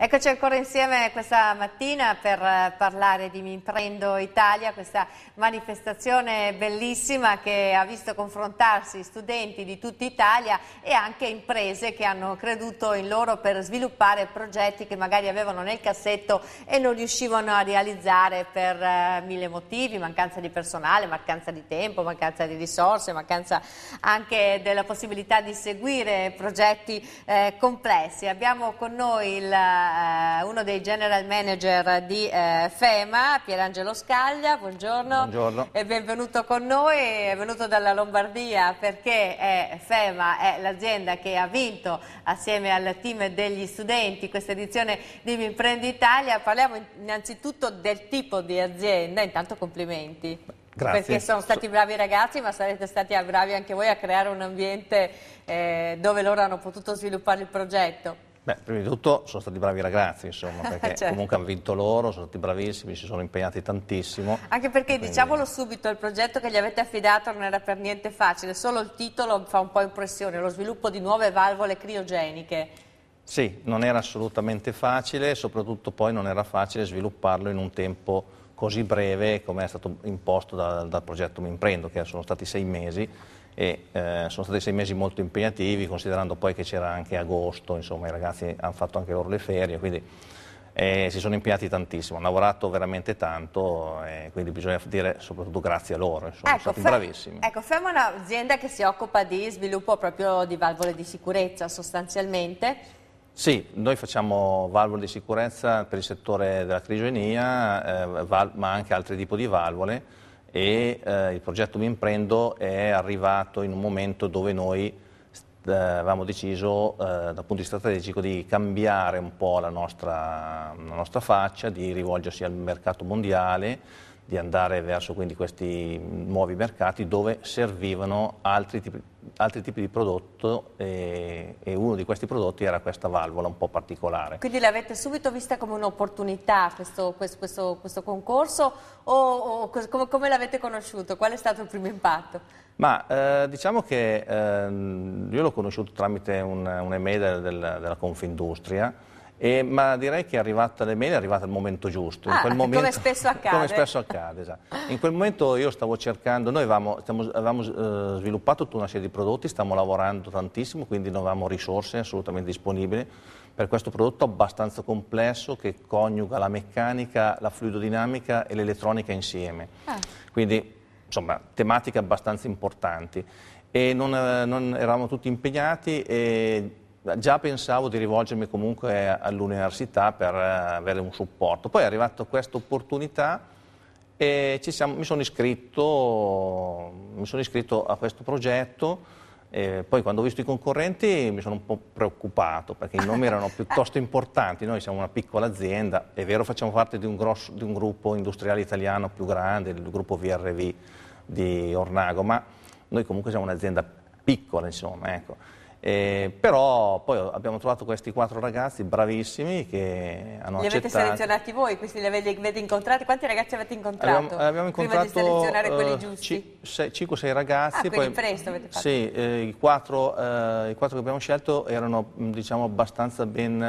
Eccoci ancora insieme questa mattina per eh, parlare di Mi Imprendo Italia, questa manifestazione bellissima che ha visto confrontarsi studenti di tutta Italia e anche imprese che hanno creduto in loro per sviluppare progetti che magari avevano nel cassetto e non riuscivano a realizzare per eh, mille motivi, mancanza di personale, mancanza di tempo, mancanza di risorse, mancanza anche della possibilità di seguire progetti eh, complessi. Abbiamo con noi il eh, uno dei general manager di eh, FEMA, Pierangelo Scaglia, buongiorno. buongiorno. e benvenuto con noi, è venuto dalla Lombardia perché eh, FEMA è l'azienda che ha vinto assieme al team degli studenti questa edizione di Imprenditalia. Parliamo innanzitutto del tipo di azienda, intanto complimenti. Grazie. Perché sono stati bravi ragazzi, ma sarete stati bravi anche voi a creare un ambiente eh, dove loro hanno potuto sviluppare il progetto. Beh, prima di tutto sono stati bravi ragazzi, insomma, perché certo. comunque hanno vinto loro, sono stati bravissimi, si sono impegnati tantissimo. Anche perché, quindi... diciamolo subito, il progetto che gli avete affidato non era per niente facile, solo il titolo fa un po' impressione, lo sviluppo di nuove valvole criogeniche. Sì, non era assolutamente facile, soprattutto poi non era facile svilupparlo in un tempo così breve come è stato imposto dal, dal progetto Mi Imprendo, che sono stati sei mesi, e eh, sono stati sei mesi molto impegnativi, considerando poi che c'era anche agosto, insomma i ragazzi hanno fatto anche loro le ferie, quindi eh, si sono impegnati tantissimo, hanno lavorato veramente tanto, eh, quindi bisogna dire soprattutto grazie a loro, insomma, ecco, sono stati bravissimi. Ecco, FEM è un'azienda che si occupa di sviluppo proprio di valvole di sicurezza sostanzialmente, sì, noi facciamo valvole di sicurezza per il settore della crigionia, eh, ma anche altri tipi di valvole e eh, il progetto Mi Imprendo è arrivato in un momento dove noi eh, avevamo deciso eh, dal punto di vista strategico di cambiare un po' la nostra, la nostra faccia, di rivolgersi al mercato mondiale di andare verso questi nuovi mercati dove servivano altri tipi, altri tipi di prodotto e, eh, e, uno di questi prodotti era questa valvola un po' particolare. Quindi l'avete subito vista come un'opportunità questo, questo, questo, questo, concorso o, o come, come l'avete conosciuto? Qual è stato il primo impatto? Ma eh, diciamo che eh, io l'ho conosciuto tramite un, un email del, della Confindustria e, eh, ma direi che è arrivata l'email, è arrivato il momento giusto. Ah, momento, come spesso accade. Come spesso accade esatto. In quel momento io stavo cercando, noi avevamo, stiamo, avevamo eh, sviluppato tutta una serie di prodotti, stiamo lavorando tantissimo, quindi non avevamo risorse assolutamente disponibili per questo prodotto abbastanza complesso che coniuga la meccanica, la fluidodinamica e l'elettronica insieme. Ah. Quindi, insomma, tematiche abbastanza importanti. E non, eh, non eravamo tutti impegnati e Già pensavo di rivolgermi comunque all'università per eh, avere un supporto. Poi è arrivata questa opportunità e siamo, mi, sono iscritto, mi, sono iscritto, a questo progetto. poi quando ho visto i concorrenti mi sono un po' preoccupato perché i nomi erano piuttosto importanti. Noi siamo una piccola azienda, è vero facciamo parte di un, grosso, di un gruppo industriale italiano più grande, il gruppo VRV di Ornago, ma noi comunque siamo un'azienda piccola, insomma. Ecco. Eh, però poi abbiamo trovato questi quattro ragazzi bravissimi che hanno li accettato. Li avete selezionati voi, questi li avete, incontrati? Quanti ragazzi avete incontrato? Abbiamo, abbiamo incontrato eh, prima di selezionare uh, quelli eh, giusti? 5-6 ragazzi. Ah, poi, presto avete fatto. Sì, eh, i, quattro, eh, i, quattro, che abbiamo scelto erano mm, diciamo, abbastanza ben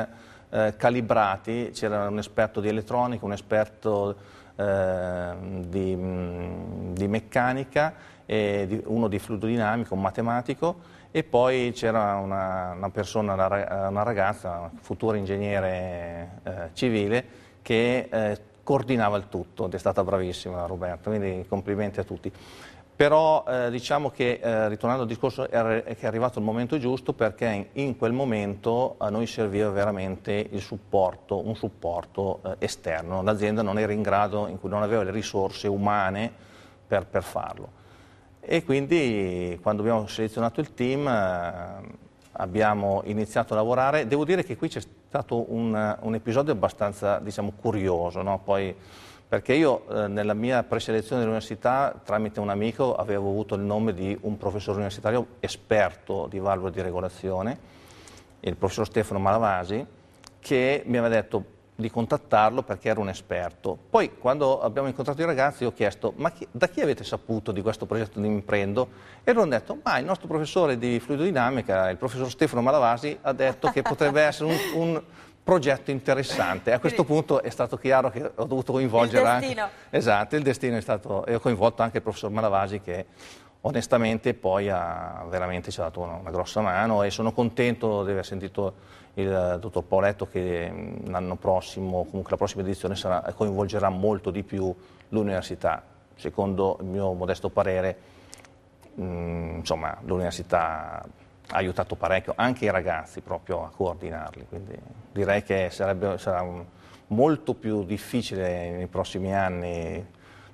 eh, calibrati, c'era un esperto di elettronica, un esperto ehm, di, mm, di, meccanica, di, uno di fluidodinamico, un matematico e poi c'era una, una, persona, una ragazza, futura ingegnere eh, civile, che eh, coordinava il tutto ed è stata bravissima Roberta, quindi complimenti a tutti. Però eh, diciamo che, eh, ritornando al discorso, è, è arrivato il momento giusto perché in, in, quel momento a noi serviva veramente il supporto, un supporto eh, esterno. L'azienda non era in grado, in cui non aveva le risorse umane per, per farlo e quindi quando abbiamo selezionato il team eh, abbiamo iniziato a lavorare. Devo dire che qui c'è stato un, un, episodio abbastanza diciamo, curioso, no? Poi, perché io eh, nella mia preselezione dell'università tramite un amico avevo avuto il nome di un professore universitario esperto di valvole di regolazione, il professor Stefano Malavasi, che mi aveva detto di contattarlo perché era un esperto. Poi quando abbiamo incontrato i ragazzi ho chiesto ma chi, da chi avete saputo di questo progetto di Imprendo? E loro hanno detto ma il nostro professore di fluidodinamica, il professor Stefano Malavasi, ha detto che potrebbe essere un, un progetto interessante. A questo punto è stato chiaro che ho dovuto coinvolgere il destino. Anche, esatto, il destino è stato, e ho coinvolto anche il professor Malavasi che onestamente poi ha, veramente ci ha dato una, una, grossa mano e sono contento di aver sentito il dottor Pauletto che l'anno prossimo, comunque la prossima edizione sarà, coinvolgerà molto di più l'università. Secondo il mio modesto parere, mh, insomma, l'università ha aiutato parecchio anche i ragazzi proprio a coordinarli, quindi direi che sarebbe, sarà molto più difficile nei prossimi anni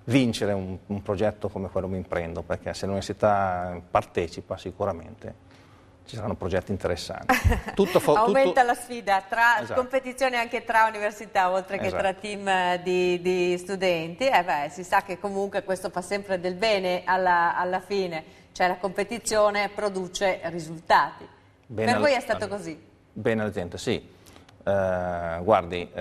vincere un, un progetto come quello Mi Imprendo, perché se l'università partecipa sicuramente ci saranno progetti interessanti. Tutto Aumenta tutto... la sfida, tra esatto. competizione anche tra università, oltre che esatto. tra team eh, di, di studenti. Eh beh, si sa che comunque questo fa sempre del bene alla, alla fine, cioè la competizione produce risultati. Bene per al... voi è stato così? Bene alla gente, sì. Uh, guardi, uh,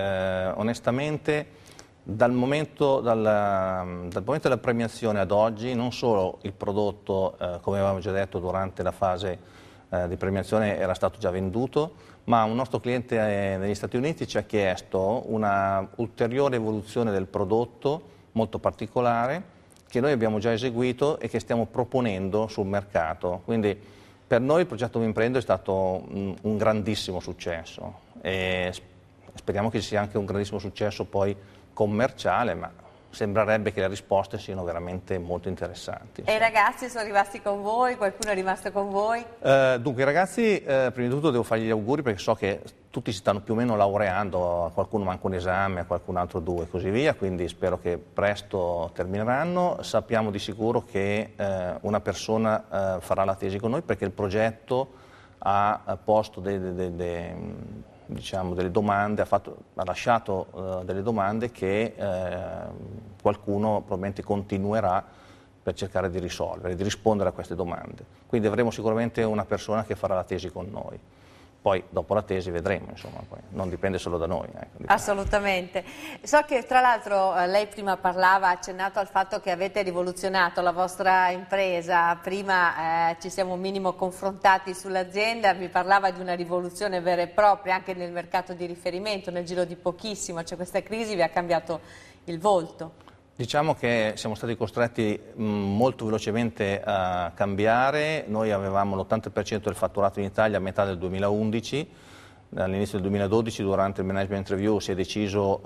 onestamente dal momento, dal, dal momento, della premiazione ad oggi, non solo il prodotto, eh, come avevamo già detto durante la fase eh, di premiazione, era stato già venduto, ma un nostro cliente eh, negli Stati Uniti ci ha chiesto un'ulteriore evoluzione del prodotto molto particolare che noi abbiamo già eseguito e che stiamo proponendo sul mercato. Quindi per noi il progetto Vimprendo è stato mh, un grandissimo successo e speriamo che sia anche un grandissimo successo poi commerciale, ma sembrerebbe che le risposte siano veramente molto interessanti. Insomma. E i ragazzi sono rimasti con voi? Qualcuno è rimasto con voi? Eh, dunque, i ragazzi, eh, prima di tutto devo fargli gli auguri perché so che tutti si stanno più o meno laureando, a qualcuno manca un esame, a qualcun altro due e così via, quindi spero che presto termineranno. Sappiamo di sicuro che eh, una persona eh, farà la tesi con noi perché il progetto ha posto dei... De, de, de, diciamo, delle domande, ha, fatto, ha lasciato eh, delle domande che eh, qualcuno probabilmente continuerà per cercare di risolvere, di rispondere a queste domande. Quindi avremo sicuramente una persona che farà la tesi con noi poi dopo la tesi vedremo, insomma, non dipende solo da noi. Ecco, Assolutamente. So che tra l'altro eh, lei prima parlava, ha accennato al fatto che avete rivoluzionato la vostra impresa, prima eh, ci siamo un minimo confrontati sull'azienda, vi parlava di una rivoluzione vera e propria anche nel mercato di riferimento, nel giro di pochissimo, cioè questa crisi vi ha cambiato il volto. Diciamo che siamo stati costretti molto velocemente a cambiare, noi avevamo l'80% del fatturato in Italia a metà del 2011, all'inizio del 2012 durante il management review si è deciso,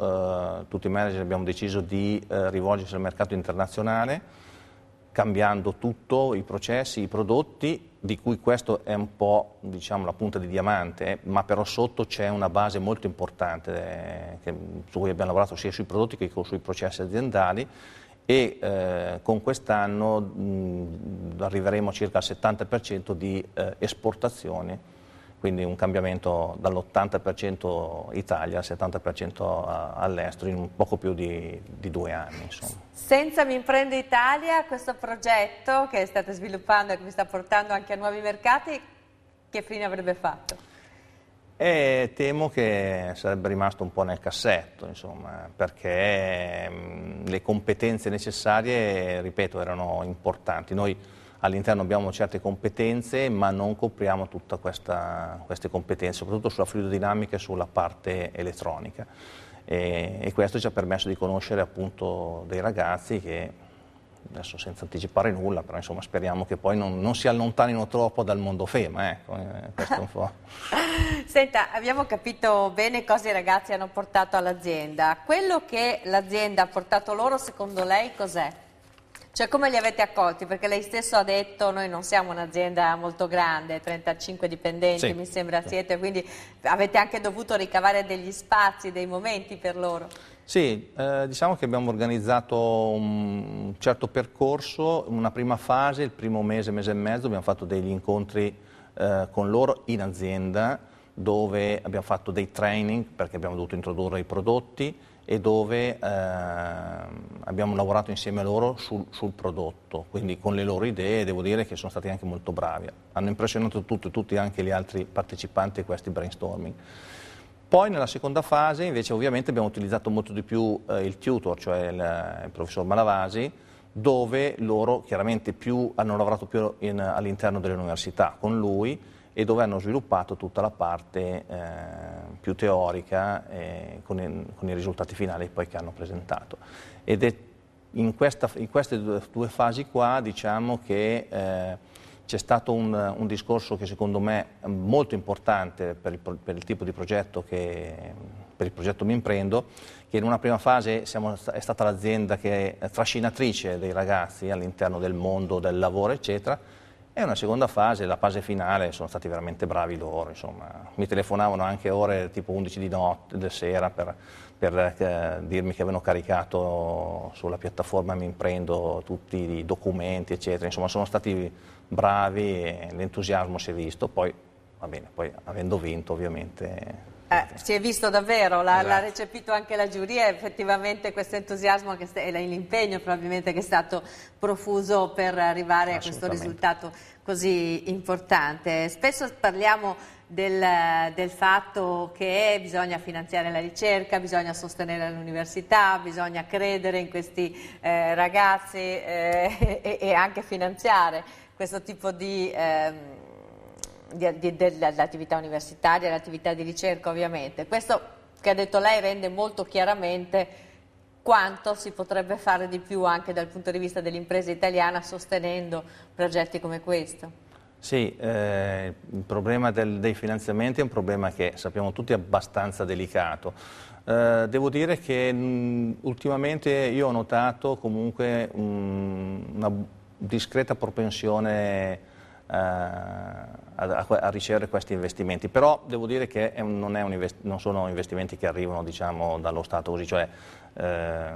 eh, tutti i manager abbiamo deciso di eh, rivolgersi al mercato internazionale, cambiando tutto, i processi, i prodotti, di cui questo è un po' diciamo, la punta di diamante, eh, ma però sotto c'è una base molto importante eh, che, su cui abbiamo lavorato sia sui prodotti che sui processi aziendali e eh, con quest'anno mh, arriveremo a circa il 70% di eh, esportazioni quindi un cambiamento dall'80% Italia al 70% all'estero in poco più di, di due anni. Insomma. Senza Mi Imprende Italia, questo progetto che state sviluppando e che vi sta portando anche a nuovi mercati, che fine avrebbe fatto? E temo che sarebbe rimasto un po' nel cassetto, insomma, perché le competenze necessarie, ripeto, erano importanti. Noi, all'interno abbiamo certe competenze ma non copriamo tutte queste competenze, soprattutto sulla fluidodinamica e sulla parte elettronica. E, e questo ci ha permesso di conoscere appunto dei ragazzi che adesso senza anticipare nulla, però insomma speriamo che poi non, non si allontanino troppo dal mondo FEMA, ecco, eh, questo un po'. Senta, abbiamo capito bene cosa i ragazzi hanno portato all'azienda. Quello che l'azienda ha portato loro, secondo lei, cos'è? Cioè come li avete accolti? Perché lei stesso ha detto noi non siamo un'azienda molto grande, 35 dipendenti sì. mi sembra siete, quindi avete anche dovuto ricavare degli spazi, dei momenti per loro. Sì, eh, diciamo che abbiamo organizzato un certo percorso, una prima fase, il primo mese, mese e mezzo, abbiamo fatto degli incontri eh, con loro in azienda dove abbiamo fatto dei training perché abbiamo dovuto introdurre i prodotti, e dove eh, abbiamo lavorato insieme a loro sul, sul, prodotto, quindi con le loro idee devo dire che sono stati anche molto bravi, hanno impressionato tutti, tutti anche gli altri partecipanti a questi brainstorming. Poi nella seconda fase invece ovviamente abbiamo utilizzato molto di più eh, il tutor, cioè il, eh, il professor Malavasi, dove loro chiaramente più, hanno lavorato più in, all'interno dell'università con lui e dove hanno sviluppato tutta la parte eh, più teorica eh, con, il, con, i risultati finali poi che hanno presentato. Ed è in, questa, in queste due, due, fasi qua diciamo che eh, c'è stato un, un, discorso che secondo me è molto importante per il, per il tipo di progetto che, per il progetto Mi Imprendo, che in una prima fase siamo, è stata l'azienda che è trascinatrice dei ragazzi all'interno del mondo del lavoro, eccetera, e una seconda fase, la fase finale, sono stati veramente bravi loro, insomma. mi telefonavano anche ore tipo 11 di notte, di sera, per, per eh, dirmi che avevano caricato sulla piattaforma Mi Imprendo tutti i documenti, eccetera. Insomma, sono stati bravi, l'entusiasmo si è visto, poi, va bene, poi avendo vinto ovviamente eh, si è visto davvero, l'ha, esatto. recepito anche la giuria, effettivamente questo entusiasmo e l'impegno probabilmente che è stato profuso per arrivare a questo risultato così importante. Spesso parliamo del, del, fatto che bisogna finanziare la ricerca, bisogna sostenere l'università, bisogna credere in questi eh, ragazzi eh, e, e, anche finanziare questo tipo di... Ehm, dell'attività universitaria, dell'attività di ricerca ovviamente. Questo che ha detto lei rende molto chiaramente quanto si potrebbe fare di più anche dal punto di vista dell'impresa italiana sostenendo progetti come questo. Sì, eh, il problema del, dei finanziamenti è un problema che sappiamo tutti abbastanza delicato. Eh, devo dire che mh, mm, ultimamente io ho notato comunque mh, mm, una discreta propensione eh, a, a, ricevere questi investimenti, però devo dire che non, invest non sono investimenti che arrivano diciamo, dallo Stato così, cioè eh,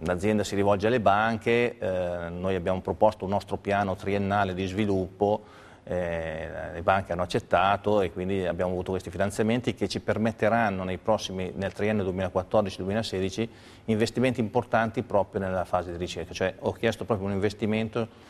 l'azienda si rivolge alle banche, eh, noi abbiamo proposto un nostro piano triennale di sviluppo, eh, le banche hanno accettato e quindi abbiamo avuto questi finanziamenti che ci permetteranno prossimi, nel triennio 2014-2016 investimenti importanti proprio nella fase di ricerca, cioè ho chiesto proprio un investimento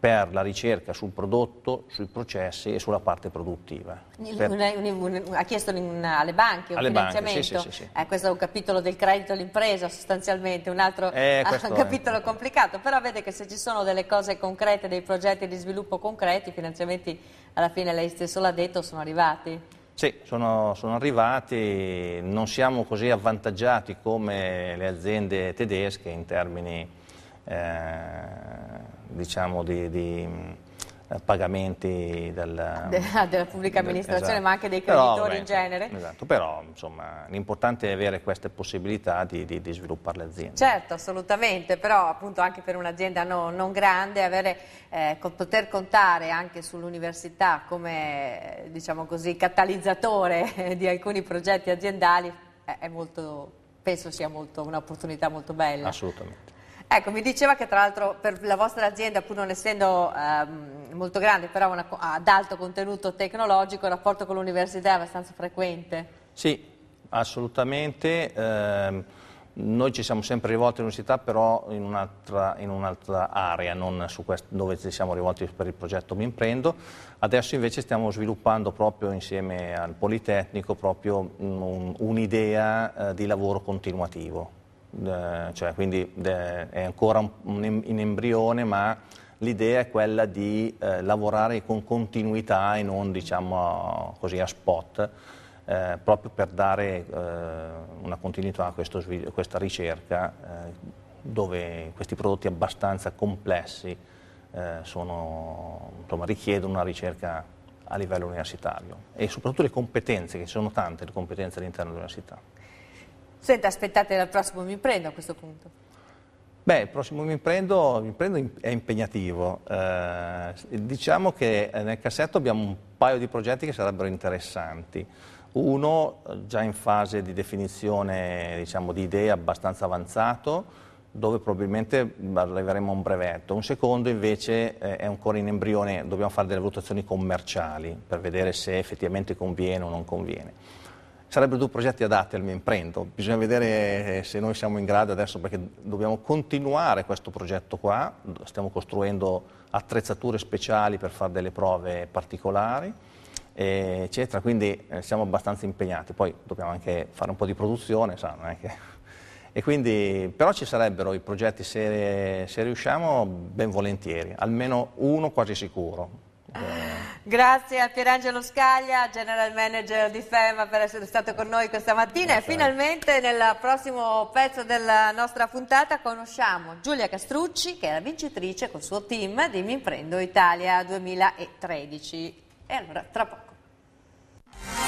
per la ricerca sul prodotto, sui processi e sulla parte produttiva. Per... ha chiesto in, alle banche un alle finanziamento, banche, sì, sì, sì, eh, questo è un capitolo del credito all'impresa sostanzialmente, un altro eh, un capitolo è. complicato, però vede che se ci sono delle cose concrete, dei progetti di sviluppo concreti, i finanziamenti alla fine lei stesso l'ha detto, sono arrivati. Sì, sono, sono arrivati, non siamo così avvantaggiati come le aziende tedesche in termini... Eh, diciamo, di, di mm, pagamenti del, ah, della, della pubblica amministrazione del, esatto. ma anche dei creditori però, in genere. Esatto, però l'importante è avere queste possibilità di, di, di sviluppare l'azienda. Certo, assolutamente, però appunto anche per un'azienda no, non grande avere, eh, poter contare anche sull'università come eh, diciamo così, catalizzatore di alcuni progetti aziendali eh, è molto, penso sia un'opportunità molto bella. Assolutamente. Ecco, mi diceva che tra l'altro per la vostra azienda, pur non essendo ehm, molto grande, però una, ad alto contenuto tecnologico, il rapporto con l'università è abbastanza frequente. Sì, assolutamente. Eh, noi ci siamo sempre rivolti all'università, però in un'altra, un area, non questo, dove ci siamo rivolti per il progetto Mi Imprendo. Adesso invece stiamo sviluppando proprio insieme al Politecnico un'idea un eh, di lavoro continuativo eh, cioè, quindi eh, è ancora in embrione, ma l'idea è quella di eh, lavorare con continuità e non diciamo così a spot, eh, proprio per dare eh, una continuità a, questo, questa ricerca dove questi prodotti abbastanza complessi sono, insomma, richiedono una ricerca a livello universitario e soprattutto le competenze, che ci sono tante le competenze all'interno dell'università. Senta, aspettate dal prossimo mi prendo a questo punto. Beh, il prossimo mi prendo, mi prendo è impegnativo. Eh, diciamo che nel cassetto abbiamo un paio di progetti che sarebbero interessanti. Uno già in fase di definizione diciamo, di idee abbastanza avanzato, dove probabilmente arriveremo a un brevetto. Un secondo invece eh, è ancora in embrione, dobbiamo fare delle valutazioni commerciali per vedere se effettivamente conviene o non conviene sarebbero due progetti adatti al mio imprento. Bisogna vedere eh, se noi siamo in grado adesso perché dobbiamo continuare questo progetto qua, stiamo costruendo attrezzature speciali per fare delle prove particolari, eh, eccetera, quindi eh, siamo abbastanza impegnati. Poi dobbiamo anche fare un po' di produzione, sa, che... quindi, però ci sarebbero i progetti, se, se, riusciamo, ben volentieri, almeno uno quasi sicuro. Ah. Grazie a Pierangelo Scaglia, General Manager di FEMA per essere stato con noi questa mattina Grazie. e finalmente nel prossimo pezzo della nostra puntata conosciamo Giulia Castrucci che è la vincitrice col suo team di Imprendo Italia 2013. E allora tra poco.